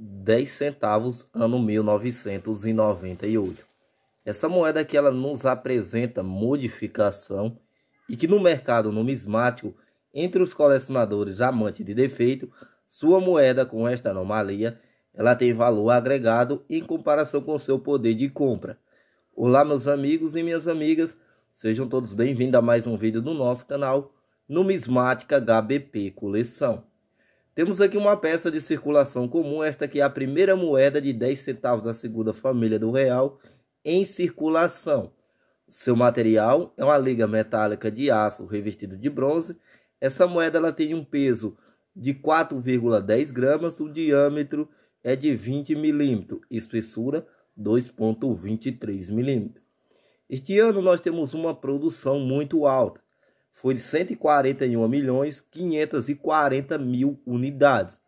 10 centavos ano 1998. Essa moeda que ela nos apresenta modificação e que no mercado numismático, entre os colecionadores amantes de defeito, sua moeda com esta anomalia, ela tem valor agregado em comparação com seu poder de compra. Olá meus amigos e minhas amigas, sejam todos bem-vindos a mais um vídeo do nosso canal Numismática HBP Coleção. Temos aqui uma peça de circulação comum, esta que é a primeira moeda de 10 centavos da segunda família do real em circulação. Seu material é uma liga metálica de aço revestida de bronze. Essa moeda ela tem um peso de 4,10 gramas, o diâmetro é de 20 milímetros, espessura 2,23 milímetros. Este ano nós temos uma produção muito alta foi de 141 milhões 540 mil unidades.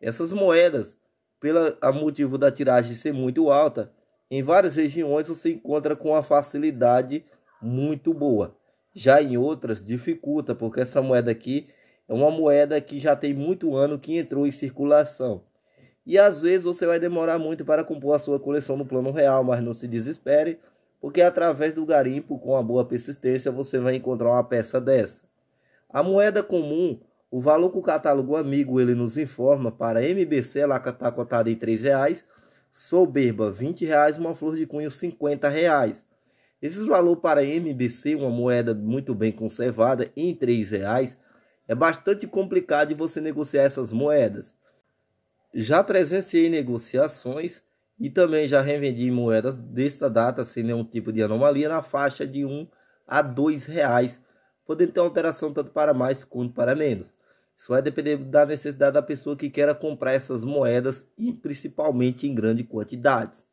Essas moedas, pelo motivo da tiragem ser muito alta, em várias regiões você encontra com uma facilidade muito boa. Já em outras dificulta, porque essa moeda aqui é uma moeda que já tem muito ano que entrou em circulação. E às vezes você vai demorar muito para compor a sua coleção no plano real, mas não se desespere porque através do garimpo, com a boa persistência, você vai encontrar uma peça dessa. A moeda comum, o valor que o catálogo amigo ele nos informa para MBC, ela está cotada em três reais, Soberba vinte reais, uma flor de cunho cinquenta reais. Esses valores para MBC, uma moeda muito bem conservada em três reais, é bastante complicado de você negociar essas moedas. Já presenciei negociações e também já revendi moedas desta data sem nenhum tipo de anomalia na faixa de 1 a 2 reais, podendo ter alteração tanto para mais quanto para menos. Isso vai depender da necessidade da pessoa que queira comprar essas moedas e principalmente em grande quantidades.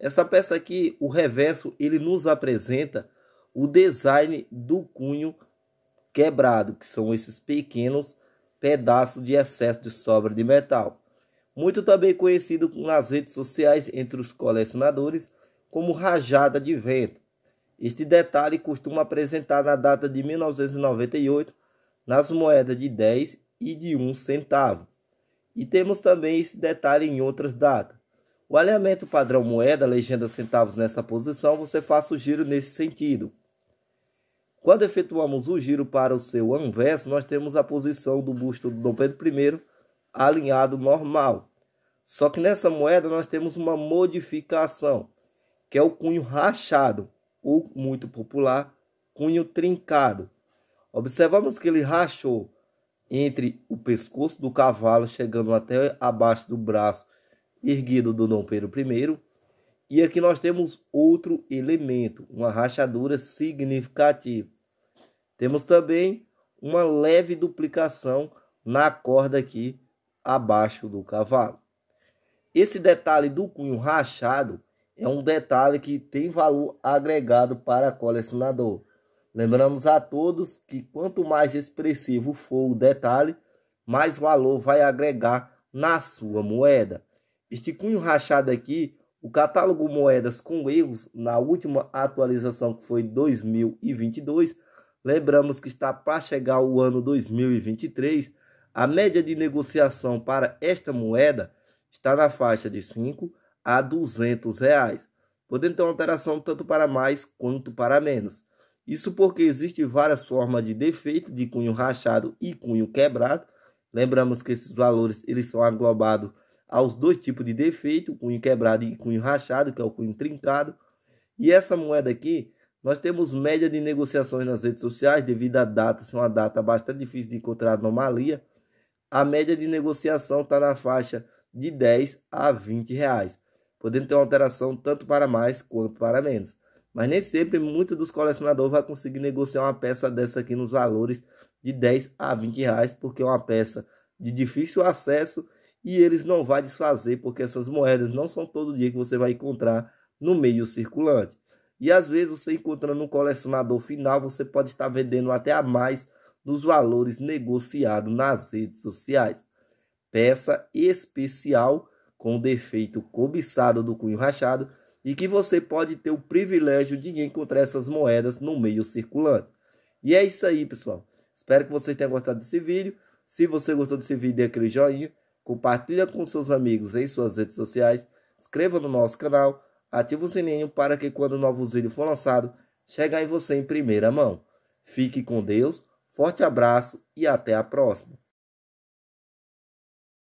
Essa peça aqui, o reverso, ele nos apresenta o design do cunho quebrado, que são esses pequenos pedaços de excesso de sobra de metal muito também conhecido nas redes sociais entre os colecionadores como rajada de vento. Este detalhe costuma apresentar na data de 1998 nas moedas de 10 e de 1 centavo. E temos também esse detalhe em outras datas. O alinhamento padrão moeda, legenda centavos nessa posição, você faça o giro nesse sentido. Quando efetuamos o giro para o seu anverso, nós temos a posição do busto do Dom Pedro I alinhado normal. Só que nessa moeda nós temos uma modificação, que é o cunho rachado, ou muito popular, cunho trincado. Observamos que ele rachou entre o pescoço do cavalo, chegando até abaixo do braço erguido do Dom Pedro I. E aqui nós temos outro elemento, uma rachadura significativa. Temos também uma leve duplicação na corda aqui abaixo do cavalo. Esse detalhe do cunho rachado é um detalhe que tem valor agregado para colecionador. Lembramos a todos que quanto mais expressivo for o detalhe, mais valor vai agregar na sua moeda. Este cunho rachado aqui, o catálogo moedas com erros na última atualização que foi 2022, lembramos que está para chegar o ano 2023 a média de negociação para esta moeda está na faixa de 5 a 200 reais, podendo ter uma alteração tanto para mais quanto para menos. Isso porque existem várias formas de defeito de cunho rachado e cunho quebrado. Lembramos que esses valores eles são aglobados aos dois tipos de defeito, cunho quebrado e cunho rachado, que é o cunho trincado. E essa moeda aqui, nós temos média de negociações nas redes sociais devido à data ser uma data bastante difícil de encontrar anomalia a média de negociação está na faixa de 10 a 20 reais, podendo ter uma alteração tanto para mais quanto para menos. Mas nem sempre muito dos colecionadores vai conseguir negociar uma peça dessa aqui nos valores de 10 a 20 reais, porque é uma peça de difícil acesso e eles não vão desfazer, porque essas moedas não são todo dia que você vai encontrar no meio circulante. E às vezes você encontrando um colecionador final, você pode estar vendendo até a mais dos valores negociados nas redes sociais. Peça especial com defeito cobiçado do cunho rachado e que você pode ter o privilégio de encontrar essas moedas no meio circulante. E é isso aí, pessoal. Espero que você tenha gostado desse vídeo. Se você gostou desse vídeo, dê aquele joinha, compartilha com seus amigos em suas redes sociais, inscreva no nosso canal, ative o sininho para que quando novos vídeos for lançado, chegue em você em primeira mão. Fique com Deus. Forte abraço e até a próxima!